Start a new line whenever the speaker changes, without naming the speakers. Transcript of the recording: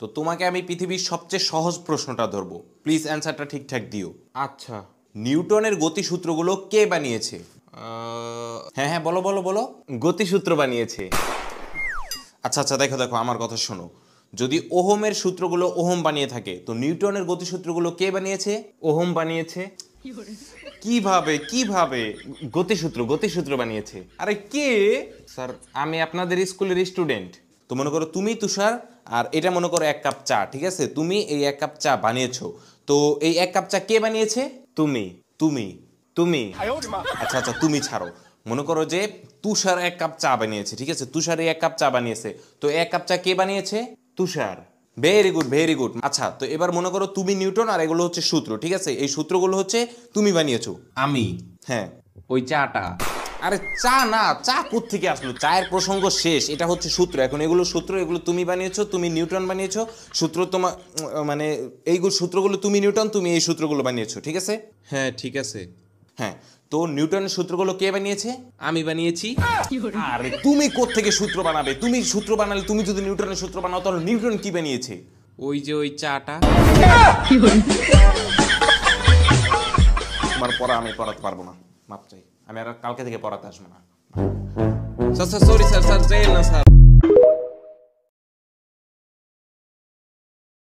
তো তোমাকে আমি পৃথিবীর সবচেয়ে সহজ প্রশ্নটা ধরবো প্লিজ অ্যান্সারটা ঠিকঠাক দিও আচ্ছা নিউটনের গতিসূত্রগুলো কে বানিয়েছে হ্যাঁ হ্যাঁ বলো বলো বলো গতিসূত্র বানিয়েছে আচ্ছা আচ্ছা দেখো দেখো আমার কথা শোনো যদি ওহমের সূত্রগুলো ওহম বানিয়ে থাকে তো নিউটনের গতিসূত্রগুলো কে বানিয়েছে ওহম বানিয়েছে কিভাবে কিভাবে গতিসূত্র গতিসূত্র বানিয়েছে আরে কে স্যার আমি আপনাদের স্কুলের স্টুডেন্ট তো মনে করো তুমি তুষার আর এটা মনে করো এক কাপ চা ঠিক আছে তুমি এই এক কাপ চা বানিয়েছো তো এই এক কাপ চা কে বানিয়েছে তুমি তুমি তুমি আচ্ছা আচ্ছা তুমি ছাড়ো মনে করো যে তুষার এক কাপ চা বানিয়েছে ঠিক আছে তুষার এক কাপ চা বানিয়েছে তো এক কাপ চা কে বানিয়েছে Tushar very good very good আচ্ছা তো এবার মনে করো তুমি নিউটন আর এগুলো হচ্ছে সূত্র ঠিক আছে এই সূত্রগুলো হচ্ছে তুমি বানিয়েছো আমি হ্যাঁ ওই চাটা আরে চা না চা থেকে আসলো চায়ের প্রসঙ্গ শেষ এটা হচ্ছে সূত্র এখন এগুলো সূত্র এগুলো তুমি বানিয়েছো তুমি নিউটন বানিয়েছো সূত্র তোমার মানে এইগুলো সূত্রগুলো তুমি নিউটন তুমি এই সূত্রগুলো বানিয়েছো ঠিক আছে হ্যাঁ ঠিক আছে হ্যাঁ তো নিউটনের সূত্রগুলো কে বানিয়েছে আমি বানিয়েছি আরে তুমি থেকে সূত্র বানাবে তুমি সূত্র বানালে তুমি যদি নিউটনের সূত্র বানাও তাহলে নিউটন কি বানিয়েছে ওই যে ওই চাটা তোমার পড়া আমি পড়াতে পারবো না মাপ চাই আমি আর কালকে থেকে পড়াতে আসবো না sir sir sorry sir sir যাই না স্যার